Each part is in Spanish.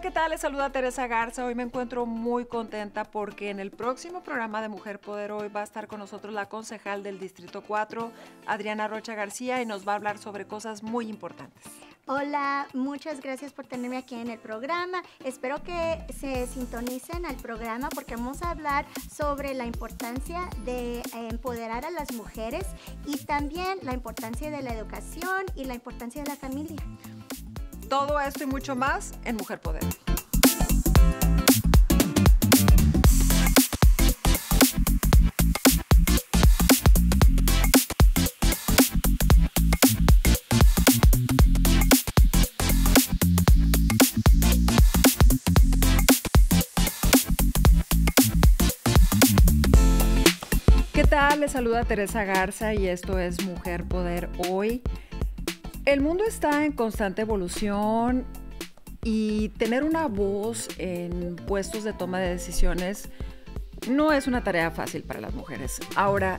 ¿qué tal? Les saluda Teresa Garza. Hoy me encuentro muy contenta porque en el próximo programa de Mujer Poder hoy va a estar con nosotros la concejal del Distrito 4, Adriana Rocha García, y nos va a hablar sobre cosas muy importantes. Hola, muchas gracias por tenerme aquí en el programa. Espero que se sintonicen al programa porque vamos a hablar sobre la importancia de empoderar a las mujeres y también la importancia de la educación y la importancia de la familia. Todo esto y mucho más en Mujer Poder. ¿Qué tal? Les saluda Teresa Garza y esto es Mujer Poder hoy. El mundo está en constante evolución y tener una voz en puestos de toma de decisiones no es una tarea fácil para las mujeres. Ahora,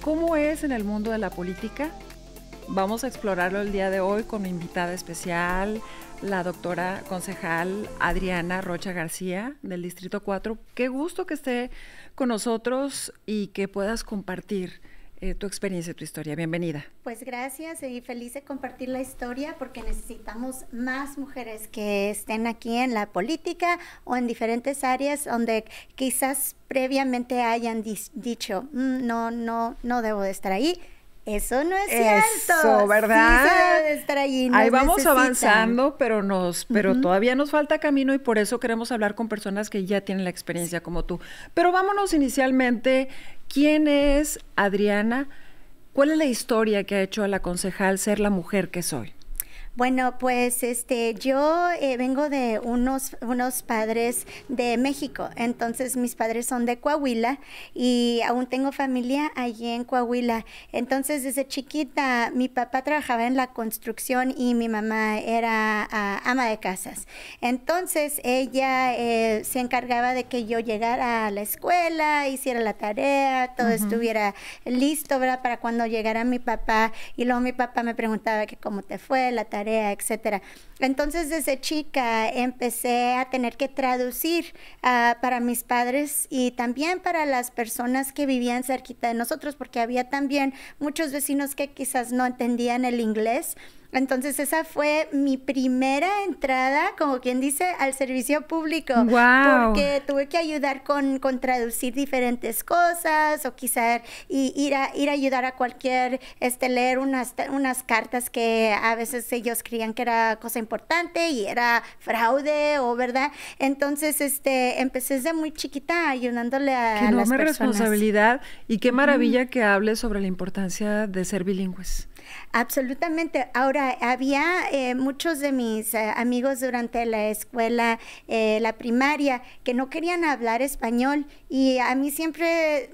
¿cómo es en el mundo de la política? Vamos a explorarlo el día de hoy con mi invitada especial, la doctora concejal Adriana Rocha García del Distrito 4. Qué gusto que esté con nosotros y que puedas compartir eh, tu experiencia, tu historia. Bienvenida. Pues gracias y feliz de compartir la historia porque necesitamos más mujeres que estén aquí en la política o en diferentes áreas donde quizás previamente hayan dicho, mm, no, no, no debo de estar ahí. Eso no es Eso, cierto. ¿verdad? No estar ahí. Ahí vamos avanzando, pero nos, pero todavía nos falta camino y por eso queremos hablar con personas que ya tienen la experiencia como tú. Pero vámonos inicialmente ¿Quién es Adriana? ¿Cuál es la historia que ha hecho a la concejal ser la mujer que soy? Bueno, pues este, yo eh, vengo de unos, unos padres de México, entonces mis padres son de Coahuila y aún tengo familia allí en Coahuila. Entonces desde chiquita mi papá trabajaba en la construcción y mi mamá era ah, ama de casas. Entonces ella eh, se encargaba de que yo llegara a la escuela, hiciera la tarea, todo estuviera listo ¿verdad? para cuando llegara mi papá y luego mi papá me preguntaba que cómo te fue la tarea etcétera. Entonces desde chica empecé a tener que traducir ah, para mis padres y también para las personas que vivían cerquita de nosotros, porque había también muchos vecinos que quizás no entendían el inglés entonces esa fue mi primera entrada, como quien dice, al servicio público. Wow. Porque tuve que ayudar con, traducir diferentes cosas o quizá ir, a, ir a ayudar a cualquier, este, leer unas, cartas que a veces ellos creían que era cosa importante y era fraude o verdad. Entonces este, empecé desde muy chiquita ayudándole a... Qué enorme responsabilidad y qué maravilla que hable sobre la importancia de ser bilingües. Absolutamente. Ahora, había eh, muchos de mis eh, amigos durante la escuela, eh, la primaria, que no querían hablar español y a mí siempre,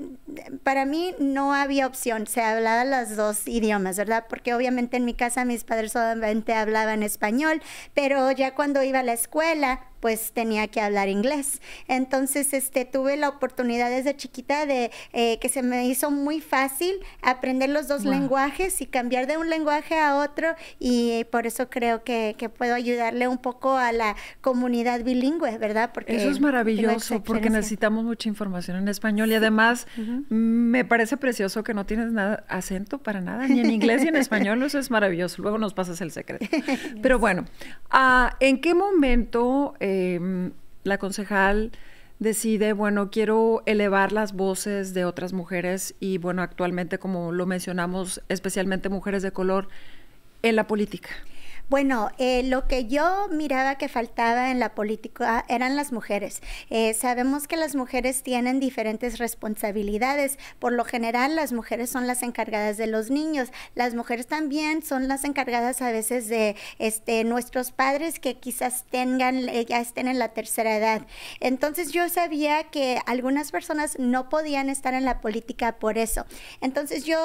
para mí no había opción, se hablaban los dos idiomas, ¿verdad? Porque obviamente en mi casa mis padres solamente hablaban español, pero ya cuando iba a la escuela, pues tenía que hablar inglés. Entonces, este, tuve la oportunidad desde chiquita de eh, que se me hizo muy fácil aprender los dos lenguajes y cambiar de un lenguaje a otro y por eso creo que, puedo ayudarle un poco a la comunidad bilingüe, ¿verdad? Porque eso es maravilloso porque necesitamos mucha información en español y además me parece precioso que no tienes nada acento para nada, ni en inglés ni en español, eso es maravilloso. Luego nos pasas el secreto. Pero bueno, ah, ¿en qué momento... Em, la concejal decide, bueno, quiero elevar las voces de otras mujeres y bueno, actualmente, como lo mencionamos, especialmente mujeres de color en la política. Bueno, eh, lo que yo miraba que faltaba en la política eran las mujeres. Eh, sabemos que las mujeres tienen diferentes responsabilidades. Por lo general, las mujeres son las encargadas de los niños. Las mujeres también son las encargadas a veces de este, nuestros padres que quizás tengan, eh, ya estén en la tercera edad. Entonces yo sabía que algunas personas no podían estar en la política por eso. Entonces yo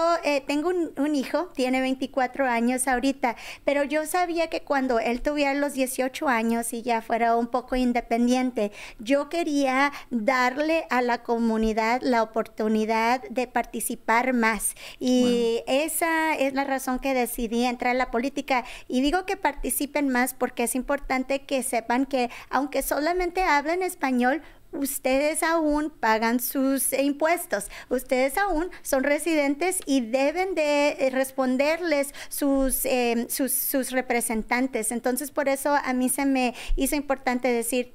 tengo un, un, hijo, tiene 24 años ahorita, pero yo sabía que cuando él tuviera los 18 años y ya fuera un poco independiente, yo quería darle a la comunidad la oportunidad de participar más. Y esa es la razón que decidí entrar a la política. Y digo que participen más porque es importante que sepan que aunque solamente hablen español, ustedes aún pagan sus impuestos, ustedes aún son residentes y deben de eh, responderles sus, em, sus, sus, representantes. Entonces, por eso a mí se me hizo importante decir,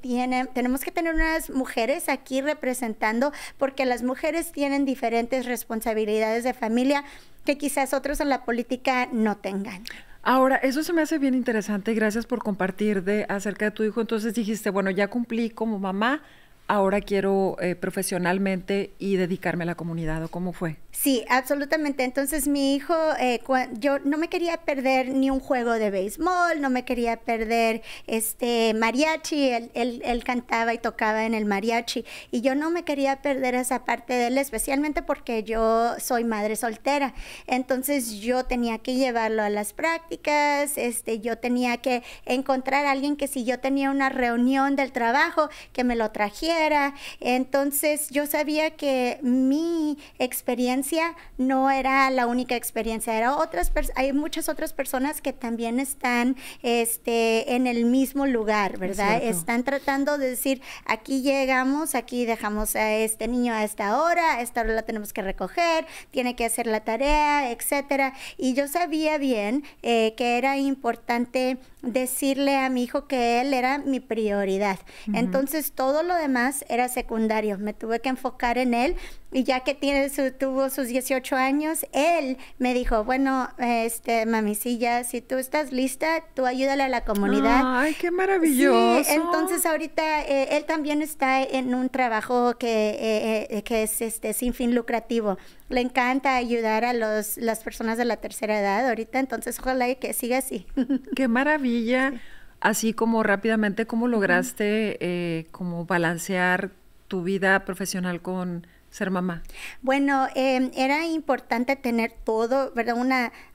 tenemos que tener unas mujeres aquí representando, porque las mujeres tienen diferentes responsabilidades de familia que quizás otros en la política no tengan. Ahora, eso se me hace bien interesante. Gracias por compartir de acerca de tu hijo. Entonces dijiste, bueno, ya cumplí como mamá, ahora quiero eh, profesionalmente y dedicarme a la comunidad o cómo fue? Sí, absolutamente. Entonces mi hijo, eh, yo no me quería perder ni un juego de béisbol, no me quería perder este mariachi, él, cantaba y tocaba en el mariachi y yo no me quería perder esa parte de él, especialmente porque yo soy madre soltera. Entonces yo tenía que llevarlo a las prácticas, este, yo tenía que encontrar a alguien que si yo tenía una reunión del trabajo, que me lo trajera entonces yo sabía que mi experiencia no era la única experiencia, era otras hay muchas otras personas que también están este, en el mismo lugar, ¿verdad? están tratando de decir, aquí llegamos, aquí dejamos a este niño a esta hora, esta hora la tenemos que recoger, tiene que hacer la tarea, etcétera. Y yo sabía bien eh, que era importante decirle a mi hijo que él era mi prioridad. Entonces todo lo demás era secundario, me tuve que enfocar en él y ya que tiene tuvo sus 18 años, él me dijo, bueno, este, mamicilla, si tú estás lista, tú ayúdale a la comunidad. Ay, qué maravilloso. Sí, entonces ahorita eh, él también está en un trabajo que, eh, eh, que es este, sin fin lucrativo. Le encanta ayudar a los, las personas de la tercera edad ahorita, entonces ojalá que siga así. Qué maravilla. así como rápidamente, ¿cómo lograste eh, como balancear tu vida profesional con ser mamá? Bueno, em, era importante tener todo, ¿verdad?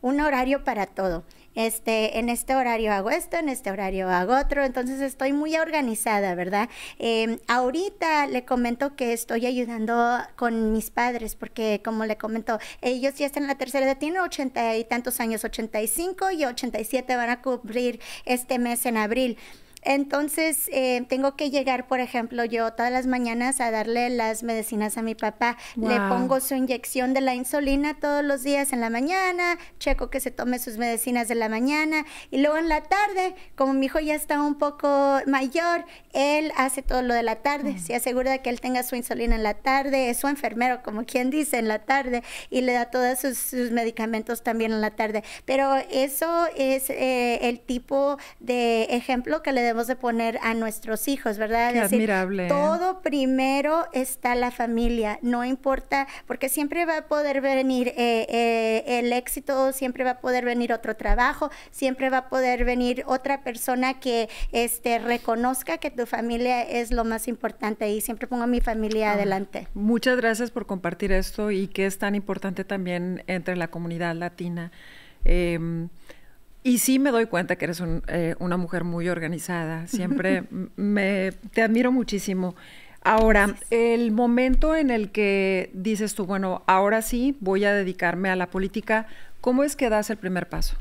un horario para todo este, en este horario hago esto, en este horario hago otro, entonces estoy muy organizada, ¿verdad? Em, ahorita le comento que estoy ayudando con mis padres, porque como le comento, ellos ya están en la tercera edad, tienen ochenta y tantos años, 85 y 87 van a cubrir este mes en abril. Entonces, eh, tengo que llegar, por ejemplo, yo todas las mañanas a darle las medicinas a mi papá. Le pongo su inyección de la insulina todos los días en la mañana, checo que se tome sus medicinas de la mañana y luego en la tarde, como mi hijo ya está un poco mayor, él hace todo lo de la tarde, mm. se asegura de que él tenga su insulina en la tarde, es su enfermero, como quien dice, en la tarde y le da todos sus, medicamentos también en la tarde. Pero eso es eh, el tipo de ejemplo que le debemos de poner a nuestros hijos, ¿verdad? admirable. ¿eh? Todo primero está la familia, no importa, porque siempre va a poder venir eh, eh, el éxito, siempre va a poder venir otro trabajo, siempre va a poder venir otra persona que este, reconozca que tu familia es lo más importante y siempre pongo mi familia ah, adelante. Muchas gracias por compartir esto y que es tan importante también entre la comunidad latina. Em, y sí me doy cuenta que eres eh, una mujer muy organizada. Siempre me, te admiro muchísimo. Ahora, el momento en el que dices tú, bueno, ahora sí voy a dedicarme a la política, ¿cómo es que das el primer paso?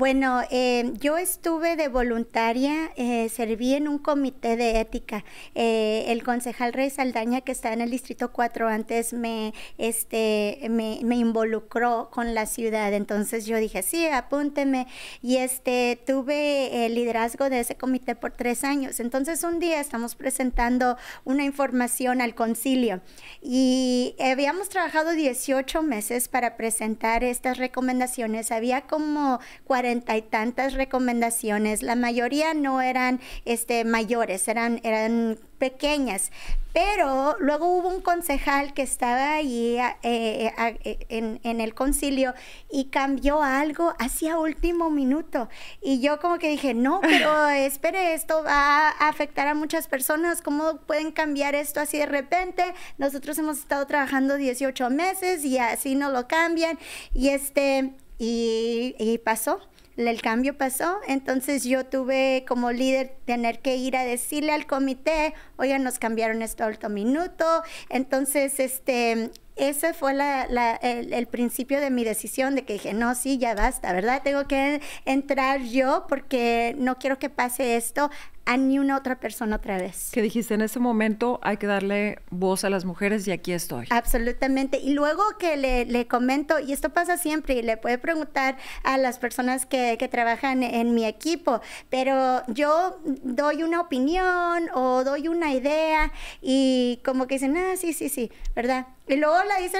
Bueno, eh, yo estuve de voluntaria, eh, serví en un comité de ética. Eh, el concejal Rey Saldaña, que está en el Distrito 4 antes, me, este, me, involucró con la ciudad. Entonces yo dije, sí, apúnteme. Y este, tuve el liderazgo de ese comité por tres años. Entonces un día estamos presentando una información al concilio y habíamos trabajado 18 meses para presentar estas recomendaciones. Había como 40 y tantas recomendaciones. La mayoría no eran este, mayores, eran, eran pequeñas. Pero luego hubo un concejal que estaba allí eh, eh, eh, en, en, el concilio y cambió algo hacia último minuto. Y yo como que dije, no, pero espere, esto va a afectar a muchas personas. ¿Cómo pueden cambiar esto así de repente? Nosotros hemos estado trabajando 18 meses y así no lo cambian. Y este... y, y pasó el cambio pasó, entonces yo tuve como líder tener que ir a decirle al comité, oye, nos cambiaron esto al minuto, entonces este ese fue el, el, principio de mi decisión, de que dije, no, sí, ya basta, ¿verdad? Tengo que entrar yo porque no quiero que pase esto a ni una otra persona otra vez. Que dijiste, en ese momento hay que darle voz a las mujeres y aquí estoy. Absolutamente. Y luego que le, comento, y esto pasa siempre, y le puede preguntar a las personas que, que trabajan en mi equipo, pero yo doy una opinión o doy una idea y como que dicen, ah, sí, sí, sí, ¿verdad? Y luego la dice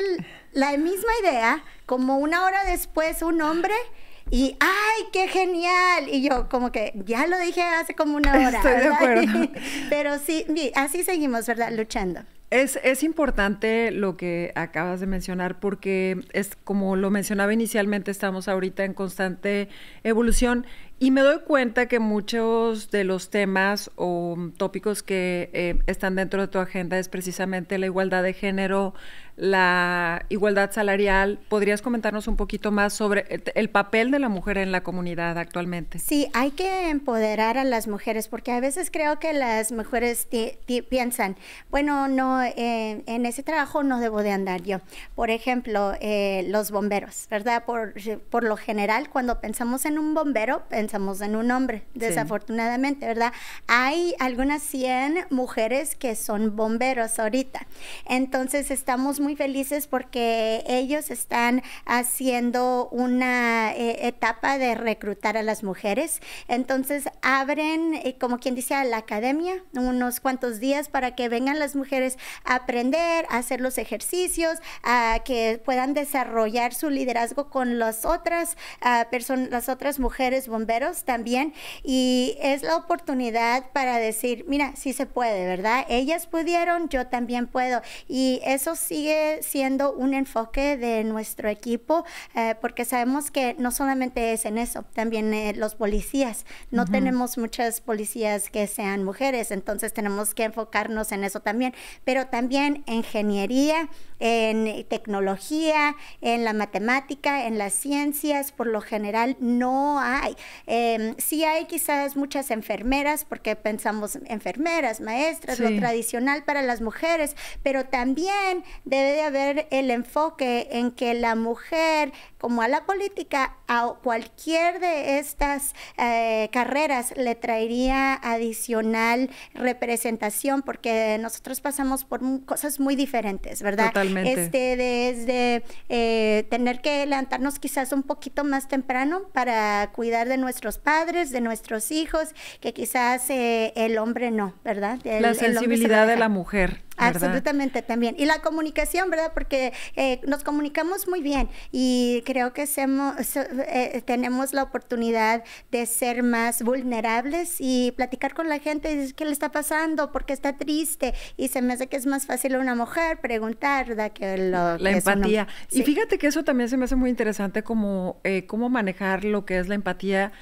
la misma idea, como una hora después un hombre y ¡ay, qué genial! Y yo como que ya lo dije hace como una hora. Estoy de acuerdo. Pero sí, así seguimos, ¿verdad? Luchando. Es, es, importante lo que acabas de mencionar porque es como lo mencionaba inicialmente, estamos ahorita en constante evolución y me doy cuenta que muchos de los temas o tópicos que eh, están dentro de tu agenda es precisamente la igualdad de género, la igualdad salarial. ¿Podrías comentarnos un poquito más sobre el papel de la mujer en la comunidad actualmente? Sí, hay que empoderar a las mujeres porque a veces creo que las mujeres piensan, bueno, no, eh, en ese trabajo no debo de andar yo. Por ejemplo, eh, los bomberos, ¿verdad? Por, por, lo general, cuando pensamos en un bombero, pensamos en un hombre, desafortunadamente, ¿verdad? Hay algunas 100 mujeres que son bomberos ahorita. Entonces, estamos muy felices porque ellos están haciendo una eh, etapa de reclutar a las mujeres. Entonces abren, eh, como quien dice, a la academia unos cuantos días para que vengan las mujeres a aprender, a hacer los ejercicios, a que puedan desarrollar su liderazgo con las otras ah, personas, las otras mujeres bomberos también. Y es la oportunidad para decir, mira, si se puede, ¿verdad? Ellas pudieron, yo también puedo. Y eso sigue siendo un enfoque de nuestro equipo eh, porque sabemos que no solamente es en eso, también eh, los policías. No tenemos muchas policías que sean mujeres, entonces tenemos que enfocarnos en eso también, pero también ingeniería, en tecnología, en la matemática, en las ciencias, por lo general no hay. Eh, sí hay quizás muchas enfermeras, porque pensamos enfermeras, maestras, lo tradicional para las mujeres, pero también debe de haber el enfoque en que la mujer, como a la política, a cualquier de estas eh, carreras le traería adicional representación, porque nosotros pasamos por cosas muy diferentes, ¿verdad? Totalmente. Este, desde eh, tener que levantarnos quizás un poquito más temprano para cuidar de nuestros padres, de nuestros hijos, que quizás eh, el hombre no, ¿verdad? la sensibilidad de la mujer Absolutamente también. Y la comunicación, ¿verdad? Porque eh, nos comunicamos muy bien y creo que eh, tenemos la oportunidad de ser más vulnerables y platicar con la gente y decir qué le está pasando, porque está triste. Y se me hace que es más fácil a una mujer preguntar, ¿verdad? Que la empatía. Y fíjate que eso también se me hace muy interesante como eh, cómo manejar lo que es la empatía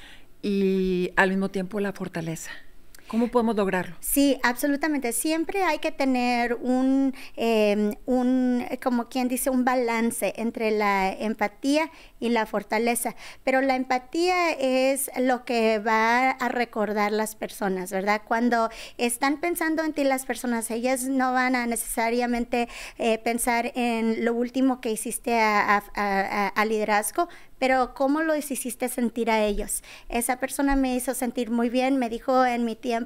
y al mismo tiempo la fortaleza. ¿Cómo podemos lograrlo? Sí, absolutamente. Siempre hay que tener un, em, un como quien dice, un balance entre la empatía y la fortaleza. Pero la empatía es lo que va a recordar las personas, ¿verdad? Cuando están pensando en ti las personas, ellas no van a necesariamente eh, pensar en lo último que hiciste a, liderazgo, pero cómo lo hiciste sentir a ellos. Esa persona me hizo sentir muy bien, me dijo en mi tiempo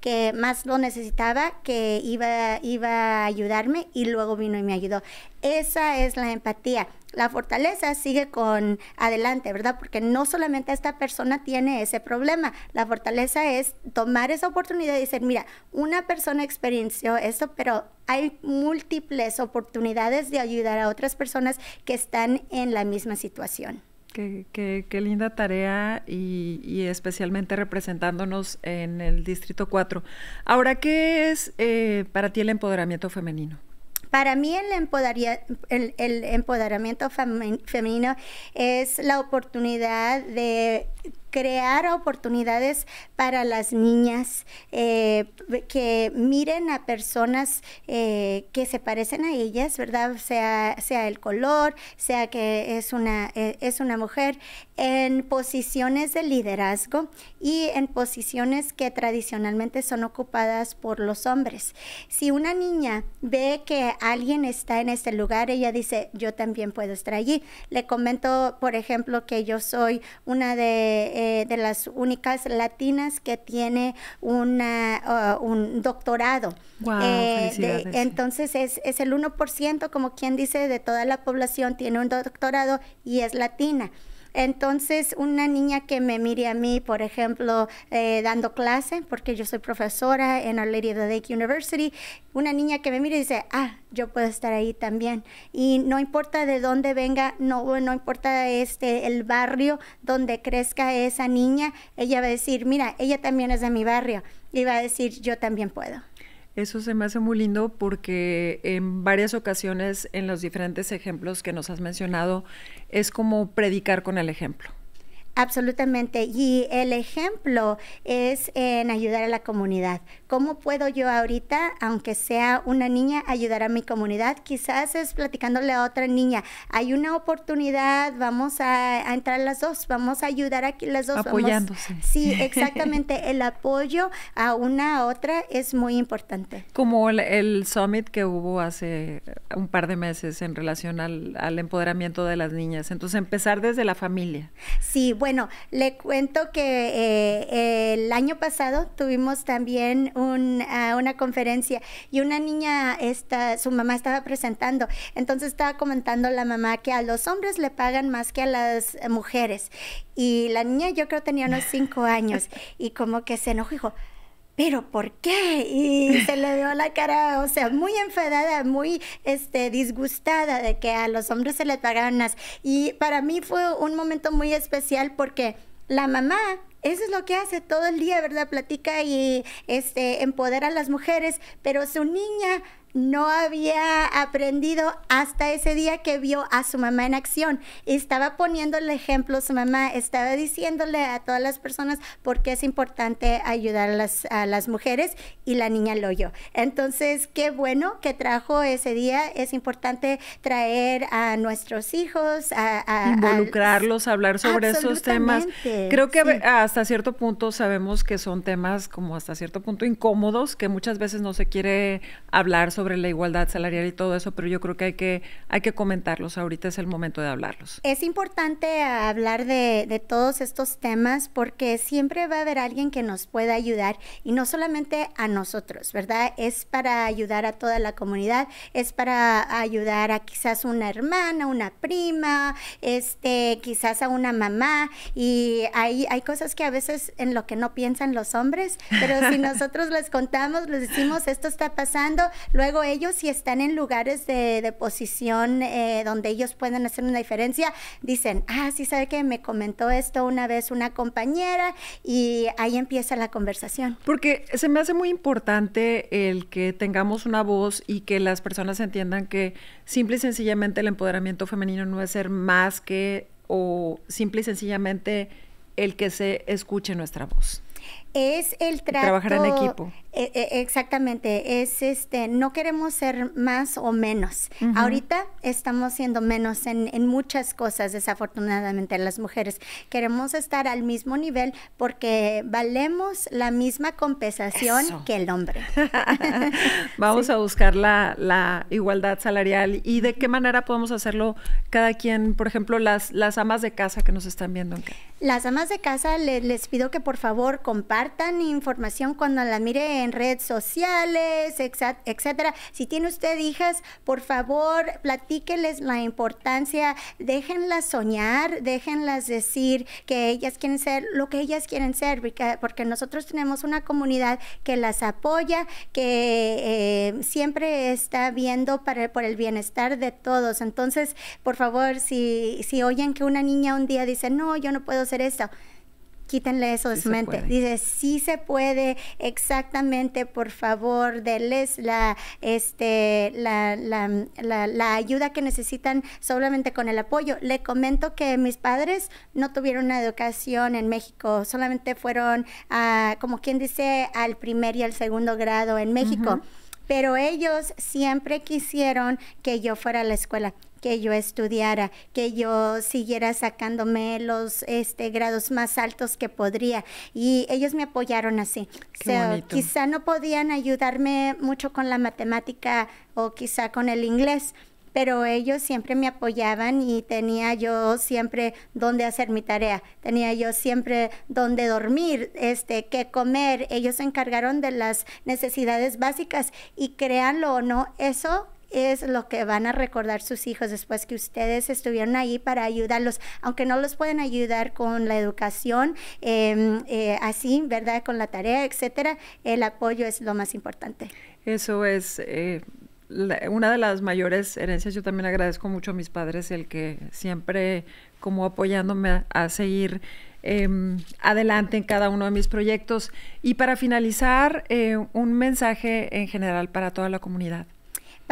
que más lo necesitaba, que iba, iba a ayudarme y luego vino y me ayudó. Esa es la empatía. La fortaleza sigue con adelante, ¿verdad? Porque no solamente esta persona tiene ese problema. La fortaleza es tomar esa oportunidad y decir, mira, una persona experienció eso pero hay múltiples oportunidades de ayudar a otras personas que están en la misma situación. Qué, linda tarea y, especialmente representándonos en el Distrito 4. Ahora, ¿qué es eh, para ti el empoderamiento femenino? Para mí el, el empoderamiento femenino es la oportunidad de crear oportunidades para las niñas eh, que miren a personas eh, que se parecen a ellas, ¿verdad? Sea, sea el color, sea que es una, eh, es una mujer, en posiciones de liderazgo y en posiciones que tradicionalmente son ocupadas por los hombres. Si una niña ve que alguien está en este lugar, ella dice, yo también puedo estar allí. Le comento, por ejemplo, que yo soy una de eh, de las únicas latinas que tiene uh, un doctorado. Eh, entonces es, es el 1%, como quien dice, de toda la población tiene un doctorado y es latina. Entonces, una niña que me mire a mí, por ejemplo, eh, dando clase, porque yo soy profesora en Our Lady of the Lake University, una niña que me mire y dice, ah, yo puedo estar ahí también. Y no importa de dónde venga, no, no importa este, el barrio donde crezca esa niña, ella va a decir, mira, ella también es de mi barrio. Y va a decir, yo también puedo. Eso se me hace muy lindo porque en varias ocasiones en los diferentes ejemplos que nos has mencionado es como predicar con el ejemplo. Absolutamente. Y el ejemplo es en ayudar a la comunidad. ¿Cómo puedo yo ahorita, aunque sea una niña, ayudar a mi comunidad? Quizás es platicándole a otra niña, hay una oportunidad, vamos a, entrar las dos, vamos a ayudar aquí las dos. Apoyándose. sí, exactamente. el apoyo a una a otra es muy importante. Como el, el, summit que hubo hace un par de meses en relación al, al empoderamiento de las niñas. Entonces, empezar desde la familia. Sí, bueno, le cuento que eh, el año pasado tuvimos también ah, una conferencia y una niña, su mamá estaba presentando, entonces estaba comentando la mamá que a los hombres le pagan más que a las mujeres. Y la niña yo creo tenía unos cinco años y como que se enojó ¿pero por qué? Y se le dio la cara, o sea, muy enfadada, muy este, disgustada de que a los hombres se les pagaran más. Y para mí fue un momento muy especial porque la mamá eso es lo que hace todo el día, ¿verdad? Platica y este, empodera a las mujeres, pero su niña no había aprendido hasta ese día que vio a su mamá en acción. Estaba poniéndole ejemplo su mamá, estaba diciéndole a todas las personas por qué es importante ayudar a las, mujeres y la niña lo oyó. Entonces, qué bueno que trajo ese día. Es importante traer a nuestros hijos, a... Involucrarlos, a hablar sobre esos temas. Creo que hasta cierto punto sabemos que son temas como hasta cierto punto incómodos, que muchas veces no se quiere hablar sobre sobre la igualdad salarial y todo eso, pero yo creo que hay que, hay que comentarlos, ahorita es el momento de hablarlos. Es importante hablar de, todos estos temas porque siempre va a haber alguien que nos pueda ayudar y no solamente a nosotros, ¿verdad? Es para ayudar a toda la comunidad, es para ayudar a quizás una hermana, una prima, este, quizás a una mamá y hay, hay cosas que a veces en lo que no piensan los hombres, pero si nosotros les contamos, les decimos esto está pasando, luego ellos si están en lugares de, posición eh, donde ellos pueden hacer una diferencia, dicen, ah, sí, sabe que me comentó esto una vez una compañera y ahí empieza la conversación. Porque se me hace muy importante el que tengamos una voz y que las personas entiendan que simple y sencillamente el empoderamiento femenino no es ser más que o simple y sencillamente el que se escuche nuestra voz es el trato, trabajar en equipo. E, e, exactamente, es este, no queremos ser más o menos. Ahorita estamos siendo menos en, muchas cosas, desafortunadamente, las mujeres. Queremos estar al mismo nivel porque valemos la misma compensación que el hombre. Vamos a buscar la, igualdad salarial y de qué manera podemos hacerlo cada quien, por ejemplo, las, las amas de casa que nos están viendo. Las amas de casa les pido que por favor compartan compartan información cuando la mire en redes sociales, etcétera. Si tiene usted hijas, por favor, platíqueles la importancia, déjenlas soñar, déjenlas decir que ellas quieren ser lo que ellas quieren ser, porque nosotros tenemos una comunidad que las apoya, que eh, siempre está viendo para, por el bienestar de todos. Entonces, por favor, si, si oyen que una niña un día dice, no, yo no puedo hacer esto, quítenle eso de su mente. Dice, sí se puede, exactamente, por favor, denles la, este, la, ayuda que necesitan solamente con el apoyo. Le comento que mis padres no tuvieron una educación en México, solamente fueron, como quien dice, al primer y al segundo grado en México. pero ellos siempre quisieron que yo fuera a la escuela que yo estudiara, que yo siguiera sacándome los este, grados más altos que podría. Y ellos me apoyaron así. quizá no podían ayudarme mucho con la matemática o quizá con el inglés, pero ellos siempre me apoyaban y tenía yo siempre dónde hacer mi tarea, tenía yo siempre dónde dormir, este, qué comer. Ellos se encargaron de las necesidades básicas y créanlo o no, eso es lo que van a recordar sus hijos después que ustedes estuvieron ahí para ayudarlos, aunque no los pueden ayudar con la educación, em, eh, así, ¿verdad? Con la tarea, etcétera, el apoyo es lo más importante. Eso es. Eh, una de las mayores herencias, yo también agradezco mucho a mis padres el que siempre como apoyándome a, seguir em, adelante en cada uno de mis proyectos. Y para finalizar, eh, un mensaje en general para toda la comunidad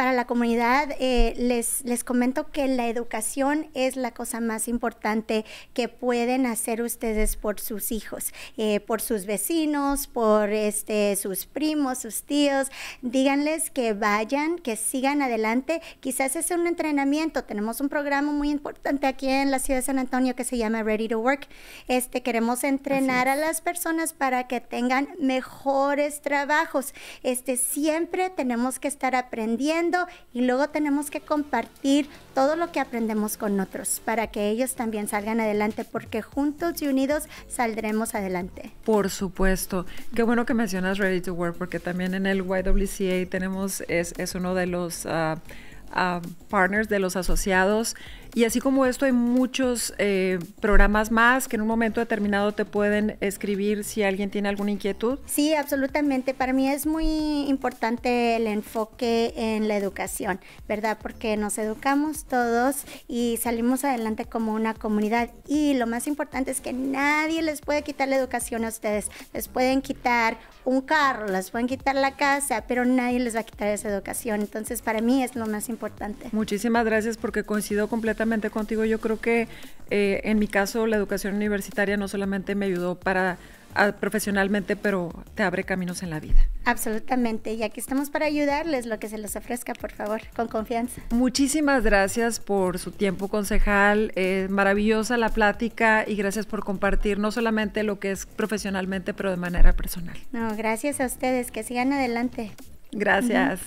para la comunidad, eh, les, les comento que la educación es la cosa más importante que pueden hacer ustedes por sus hijos, eh, por sus vecinos, por este, sus primos, sus tíos. Díganles que vayan, que sigan adelante. Quizás es un entrenamiento. Tenemos un programa muy importante aquí en la ciudad de San Antonio que se llama Ready to Work. Este, queremos entrenar a las personas para que tengan mejores trabajos. Este, siempre tenemos que estar aprendiendo y luego tenemos que compartir todo lo que aprendemos con otros para que ellos también salgan adelante porque juntos y unidos saldremos adelante. Por supuesto. Qué bueno que mencionas Ready to Work porque también en el YWCA tenemos, es, uno de los... Ah, ah, partners de los asociados y así como esto, hay muchos eh, programas más que en un momento determinado te pueden escribir si alguien tiene alguna inquietud. Sí, absolutamente. Para mí es muy importante el enfoque en la educación, ¿verdad? Porque nos educamos todos y salimos adelante como una comunidad. Y lo más importante es que nadie les puede quitar la educación a ustedes. Les pueden quitar un carro, les pueden quitar la casa, pero nadie les va a quitar esa educación. Entonces, para mí es lo más importante. Muchísimas gracias porque coincido completamente contigo. Yo creo que eh, en mi caso la educación universitaria no solamente me ayudó para ah, profesionalmente, pero te abre caminos en la vida. Absolutamente, y aquí estamos para ayudarles lo que se les ofrezca, por favor, con confianza. Muchísimas gracias por su tiempo, concejal. Eh, maravillosa la plática y gracias por compartir no solamente lo que es profesionalmente, pero de manera personal. No, gracias a ustedes, que sigan adelante. Gracias.